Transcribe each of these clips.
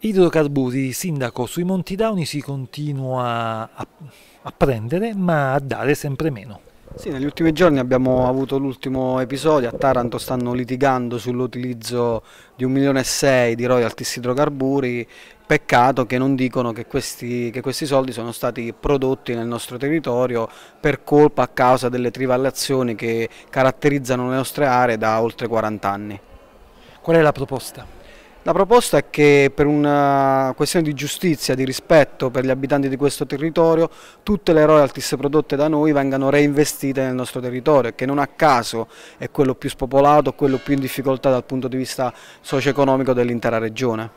Idrocarburi, sindaco, sui Monti Dauni si continua a, a prendere ma a dare sempre meno. Sì, negli ultimi giorni abbiamo avuto l'ultimo episodio, a Taranto stanno litigando sull'utilizzo di 1 milione e 6 di royalties idrocarburi, peccato che non dicono che questi, che questi, soldi sono stati prodotti nel nostro territorio per colpa a causa delle trivallazioni che caratterizzano le nostre aree da oltre 40 anni. Qual è la proposta? La proposta è che per una questione di giustizia, di rispetto per gli abitanti di questo territorio, tutte le royalties prodotte da noi vengano reinvestite nel nostro territorio, che non a caso è quello più spopolato, quello più in difficoltà dal punto di vista socio-economico dell'intera regione.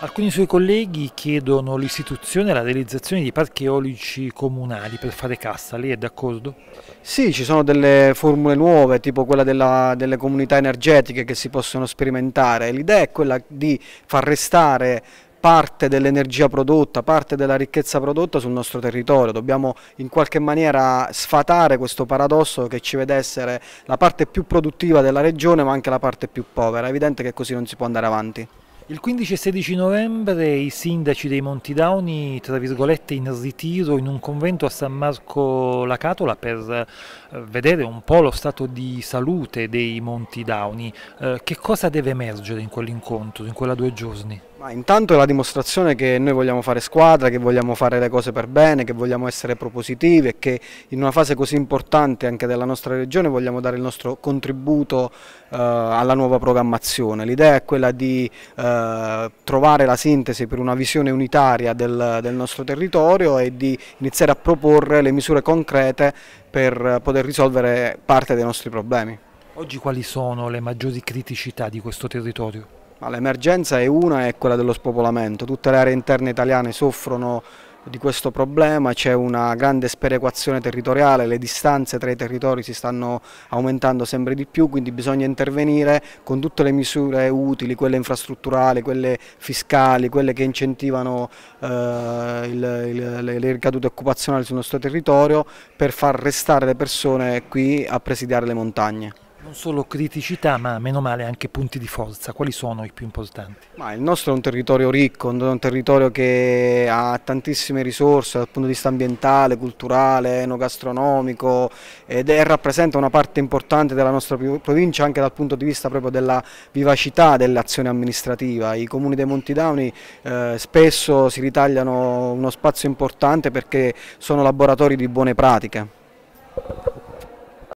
Alcuni suoi colleghi chiedono l'istituzione e la realizzazione di parchi eolici comunali per fare cassa, lei è d'accordo? Sì, ci sono delle formule nuove, tipo quella della, delle comunità energetiche che si possono sperimentare. L'idea è quella di far restare parte dell'energia prodotta, parte della ricchezza prodotta sul nostro territorio. Dobbiamo in qualche maniera sfatare questo paradosso che ci vede essere la parte più produttiva della regione ma anche la parte più povera. È evidente che così non si può andare avanti. Il 15 e 16 novembre i sindaci dei Monti Dauni, tra virgolette, in ritiro in un convento a San Marco la Catola per eh, vedere un po' lo stato di salute dei Monti Dauni. Eh, che cosa deve emergere in quell'incontro, in quella due giorni? Ma intanto è la dimostrazione che noi vogliamo fare squadra, che vogliamo fare le cose per bene, che vogliamo essere propositivi e che in una fase così importante anche della nostra regione vogliamo dare il nostro contributo eh, alla nuova programmazione. L'idea è quella di eh, trovare la sintesi per una visione unitaria del, del nostro territorio e di iniziare a proporre le misure concrete per poter risolvere parte dei nostri problemi. Oggi quali sono le maggiori criticità di questo territorio? L'emergenza è una, è quella dello spopolamento, tutte le aree interne italiane soffrono di questo problema, c'è una grande sperequazione territoriale, le distanze tra i territori si stanno aumentando sempre di più, quindi bisogna intervenire con tutte le misure utili, quelle infrastrutturali, quelle fiscali, quelle che incentivano eh, il, il, le ricadute occupazionali sul nostro territorio per far restare le persone qui a presidiare le montagne. Non solo criticità, ma meno male anche punti di forza. Quali sono i più importanti? Ma il nostro è un territorio ricco, un territorio che ha tantissime risorse dal punto di vista ambientale, culturale, enogastronomico ed è, rappresenta una parte importante della nostra provincia anche dal punto di vista proprio della vivacità dell'azione amministrativa. I comuni dei Monti eh, spesso si ritagliano uno spazio importante perché sono laboratori di buone pratiche.